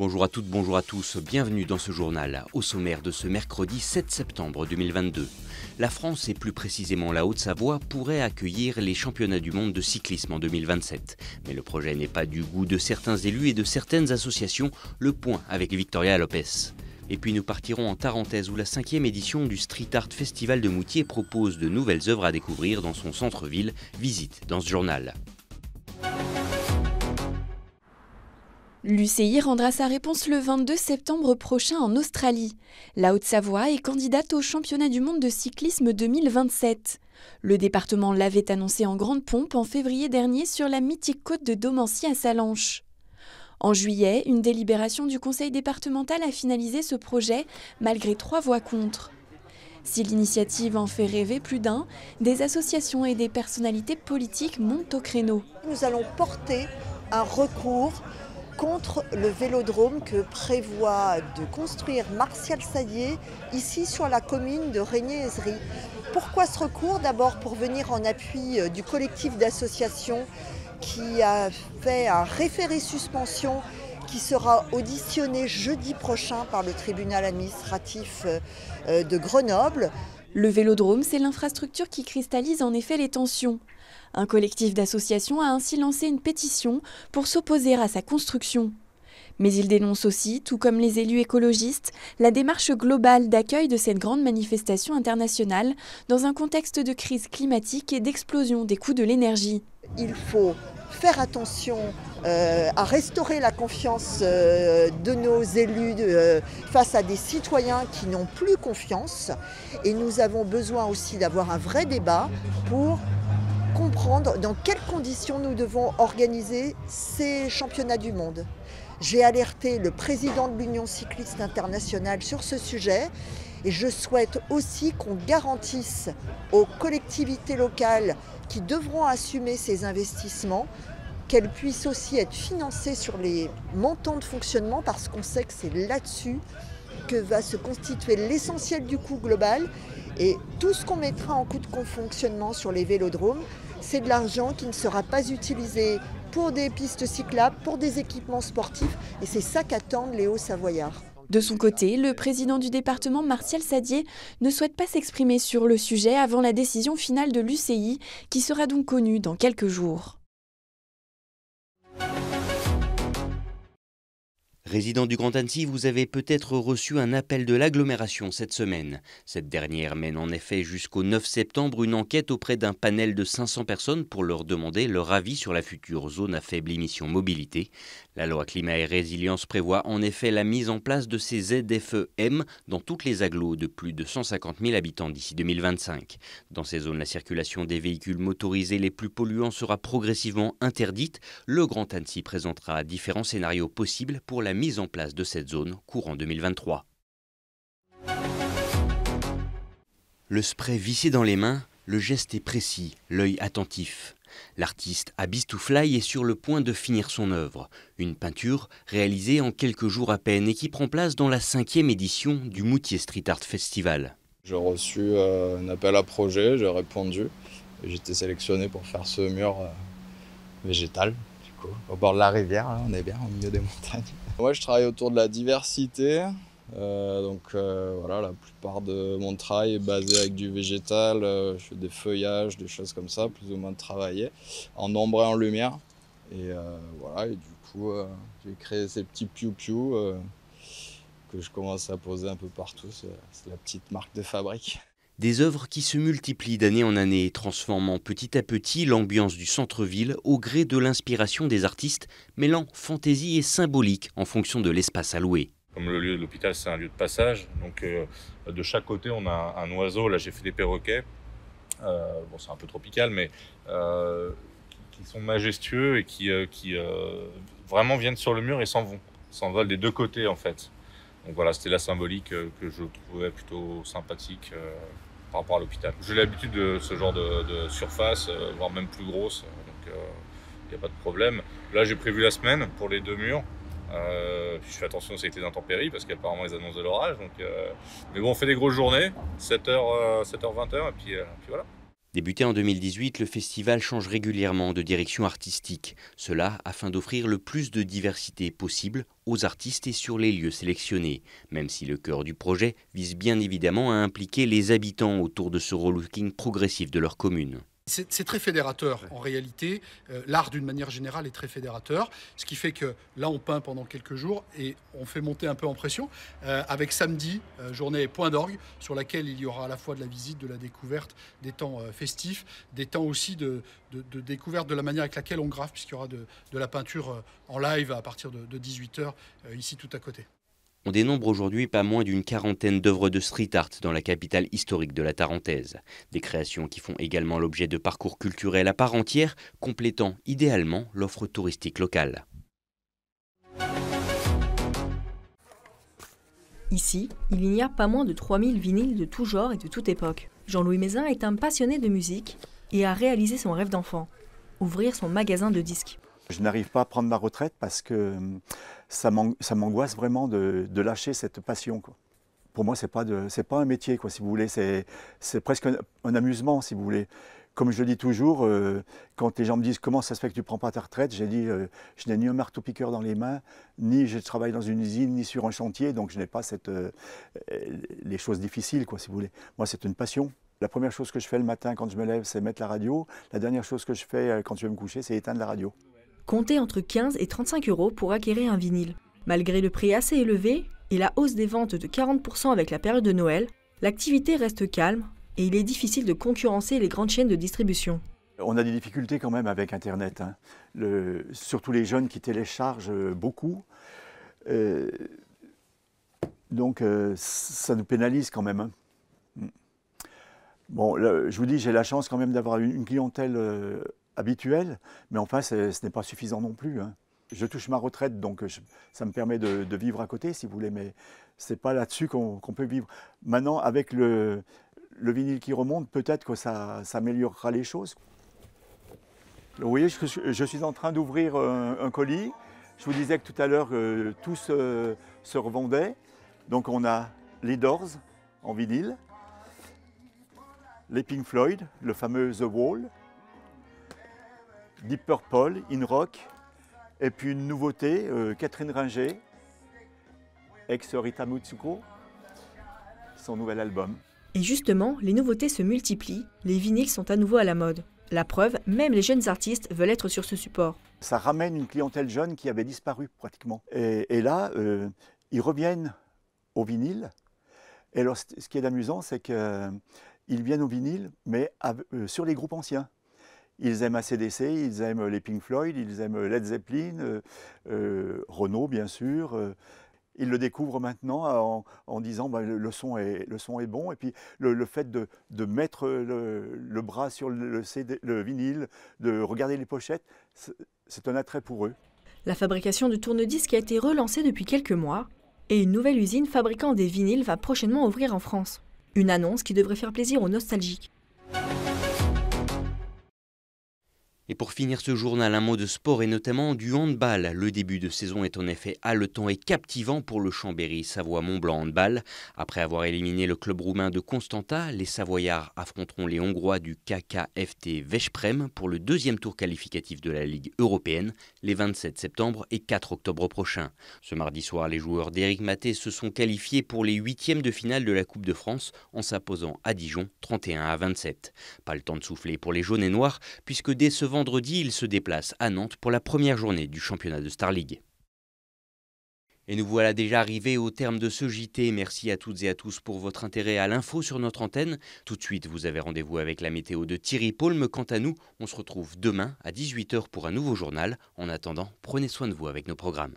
Bonjour à toutes, bonjour à tous, bienvenue dans ce journal, au sommaire de ce mercredi 7 septembre 2022. La France et plus précisément la Haute-Savoie pourrait accueillir les championnats du monde de cyclisme en 2027. Mais le projet n'est pas du goût de certains élus et de certaines associations, le point avec Victoria Lopez. Et puis nous partirons en Tarentaise où la cinquième édition du Street Art Festival de Moutier propose de nouvelles œuvres à découvrir dans son centre-ville, visite dans ce journal. L'UCI rendra sa réponse le 22 septembre prochain en Australie. La Haute-Savoie est candidate au championnat du monde de cyclisme 2027. Le département l'avait annoncé en grande pompe en février dernier sur la mythique côte de Domancy à Salanches. En juillet, une délibération du conseil départemental a finalisé ce projet malgré trois voix contre. Si l'initiative en fait rêver plus d'un, des associations et des personnalités politiques montent au créneau. Nous allons porter un recours contre le vélodrome que prévoit de construire Martial Saillé ici sur la commune de Régnier-Ezry. Pourquoi ce recours D'abord pour venir en appui euh, du collectif d'associations qui a fait un référé suspension qui sera auditionné jeudi prochain par le tribunal administratif euh, euh, de Grenoble. Le vélodrome, c'est l'infrastructure qui cristallise en effet les tensions. Un collectif d'associations a ainsi lancé une pétition pour s'opposer à sa construction. Mais il dénonce aussi, tout comme les élus écologistes, la démarche globale d'accueil de cette grande manifestation internationale dans un contexte de crise climatique et d'explosion des coûts de l'énergie. Il faut faire attention euh, à restaurer la confiance euh, de nos élus euh, face à des citoyens qui n'ont plus confiance. Et nous avons besoin aussi d'avoir un vrai débat pour dans quelles conditions nous devons organiser ces championnats du monde. J'ai alerté le président de l'Union cycliste internationale sur ce sujet et je souhaite aussi qu'on garantisse aux collectivités locales qui devront assumer ces investissements qu'elles puissent aussi être financées sur les montants de fonctionnement parce qu'on sait que c'est là-dessus que va se constituer l'essentiel du coût global et tout ce qu'on mettra en coût de fonctionnement sur les vélodromes c'est de l'argent qui ne sera pas utilisé pour des pistes cyclables, pour des équipements sportifs, et c'est ça qu'attendent les Hauts-Savoyards. De son côté, le président du département, Martial Sadier, ne souhaite pas s'exprimer sur le sujet avant la décision finale de l'UCI, qui sera donc connue dans quelques jours. Résident du Grand Annecy, vous avez peut-être reçu un appel de l'agglomération cette semaine. Cette dernière mène en effet jusqu'au 9 septembre une enquête auprès d'un panel de 500 personnes pour leur demander leur avis sur la future zone à faible émission mobilité. La loi climat et résilience prévoit en effet la mise en place de ces ZFEM dans toutes les agglos de plus de 150 000 habitants d'ici 2025. Dans ces zones, la circulation des véhicules motorisés les plus polluants sera progressivement interdite. Le Grand Annecy présentera différents scénarios possibles pour la mise en place de cette zone courant 2023. Le spray vissé dans les mains, le geste est précis, l'œil attentif. L'artiste Abyss to Fly est sur le point de finir son œuvre, une peinture réalisée en quelques jours à peine et qui prend place dans la cinquième édition du Moutier Street Art Festival. J'ai reçu euh, un appel à projet, j'ai répondu. J'étais sélectionné pour faire ce mur euh, végétal. Au bord de la rivière, on est bien au milieu des montagnes. Moi, je travaille autour de la diversité. Euh, donc euh, voilà, la plupart de mon travail est basé avec du végétal, euh, je fais des feuillages, des choses comme ça, plus ou moins travaillées, en ombre et en lumière. Et voilà, et du coup, j'ai créé ces petits piou-piou que je commence à poser un peu partout. C'est la petite marque de fabrique. Des œuvres qui se multiplient d'année en année, transformant petit à petit l'ambiance du centre-ville au gré de l'inspiration des artistes, mêlant fantaisie et symbolique en fonction de l'espace alloué. Comme le lieu de l'hôpital, c'est un lieu de passage, donc euh, de chaque côté, on a un oiseau. Là, j'ai fait des perroquets. Euh, bon, c'est un peu tropical, mais euh, qui sont majestueux et qui, qui vraiment viennent sur le mur et s'en vont, s'envolent des deux côtés en fait. Donc voilà, c'était la symbolique que je trouvais plutôt sympathique par rapport à l'hôpital. J'ai l'habitude de ce genre de, surface, euh, voire même plus grosse, euh, donc il euh, n'y a pas de problème. Là, j'ai prévu la semaine pour les deux murs. je fais attention aux les intempéries parce qu'apparemment ils annoncent de l'orage. Donc, mais bon, on fait des grosses journées, 7h, 7h, 20h, et puis, puis voilà. Débuté en 2018, le festival change régulièrement de direction artistique, cela afin d'offrir le plus de diversité possible aux artistes et sur les lieux sélectionnés, même si le cœur du projet vise bien évidemment à impliquer les habitants autour de ce relooking progressif de leur commune c'est très fédérateur en réalité. Euh, l'art d'une manière générale est très fédérateur, ce qui fait que là on peint pendant quelques jours et on fait monter un peu en pression euh, avec samedi euh, journée point d'orgue sur laquelle il y aura à la fois de la visite, de la découverte, des temps festifs, des temps aussi de, découverte de la manière avec laquelle on grave puisqu'il y aura de, de, la peinture en live à partir de, 18h ici tout à côté. On dénombre aujourd'hui pas moins d'une quarantaine d'œuvres de street art dans la capitale historique de la Tarentaise. Des créations qui font également l'objet de parcours culturels à part entière, complétant idéalement l'offre touristique locale. Ici, il n'y a pas moins de 3000 vinyles de tout genre et de toute époque. Jean-Louis Mézin est un passionné de musique et a réalisé son rêve d'enfant, ouvrir son magasin de disques. Je n'arrive pas à prendre ma retraite parce que euh, ça m'angoisse vraiment de, lâcher cette passion. Quoi. Pour moi, ce n'est pas, pas un métier, quoi, si vous voulez. C'est presque un, amusement, si vous voulez. Comme je le dis toujours, euh, quand les gens me disent comment ça se fait que tu ne prends pas ta retraite, j'ai dit euh, je n'ai ni un marteau-piqueur dans les mains, ni je travaille dans une usine, ni sur un chantier, donc je n'ai pas cette, les choses difficiles, quoi, si vous voulez. Moi, c'est une passion. La première chose que je fais le matin quand je me lève, c'est mettre la radio. La dernière chose que je fais quand je vais me coucher, c'est éteindre la radio comptez entre 15 et 35 euros pour acquérir un vinyle. Malgré le prix assez élevé et la hausse des ventes de 40% avec la période de Noël, l'activité reste calme et il est difficile de concurrencer les grandes chaînes de distribution. On a des difficultés quand même avec Internet, hein. surtout les jeunes qui téléchargent euh, beaucoup. Euh, donc euh, ça nous pénalise quand même. Hein. Mm. Bon, je vous dis, j'ai la chance quand même d'avoir une, clientèle habituel, mais enfin, ce n'est pas suffisant non plus. Hein. Je touche ma retraite, donc euh, ça me permet de, vivre à côté, si vous voulez, mais ce n'est pas là-dessus qu'on peut vivre. Maintenant, avec le, vinyle qui remonte, peut-être que ça, améliorera les choses. Vous voyez, je, suis en train d'ouvrir un, colis. Je vous disais que tout à l'heure, euh, tout se, se, revendait. Donc on a les Doors en vinyle, les Pink Floyd, le fameux The Wall, Deep Purple, In Rock, et puis une nouveauté, euh, Catherine Ringer, ex Rita Mutsuko, son nouvel album. Et justement, les nouveautés se multiplient, les vinyles sont à nouveau à la mode. La preuve, même les jeunes artistes veulent être sur ce support. Ça ramène une clientèle jeune qui avait disparu pratiquement. Et, là, euh, ils reviennent au vinyle. Et ce qui est amusant, c'est qu'ils euh, viennent au vinyle, mais sur les groupes anciens. Ils aiment ACDC, ils aiment les Pink Floyd, ils aiment Led Zeppelin, euh, euh, Renault bien sûr. Euh. Ils le découvrent maintenant en, disant bah, le, son est, bon. Et puis le, fait de, mettre le, bras sur le, vinyle, de regarder les pochettes, c'est un attrait pour eux. La fabrication de tourne disques a été relancée depuis quelques mois et une nouvelle usine fabriquant des vinyles va prochainement ouvrir en France. Une annonce qui devrait faire plaisir aux nostalgiques. Et pour finir ce journal, un mot de sport et notamment du handball. Le début de saison est en effet haletant et captivant pour le Chambéry Savoie-Mont-Blanc handball. Après avoir éliminé le club roumain de Constanta, les Savoyards affronteront les Hongrois du KKFT Vesprem pour le deuxième tour qualificatif de la Ligue européenne les 27 septembre et 4 octobre prochains. Ce mardi soir, les joueurs d'Éric Maté se sont qualifiés pour les huitièmes de finale de la Coupe de France en s'imposant à Dijon 31 à 27. Pas le temps de souffler pour les jaunes et noirs puisque décevant vendredi, il se déplace à Nantes pour la première journée du championnat de Star League. Et nous voilà déjà arrivés au terme de ce JT. Merci à toutes et à tous pour votre intérêt à l'info sur notre antenne. Tout de suite, vous avez rendez-vous avec la météo de Thierry Paulme. Quant à nous, on se retrouve demain à 18h pour un nouveau journal. En attendant, prenez soin de vous avec nos programmes.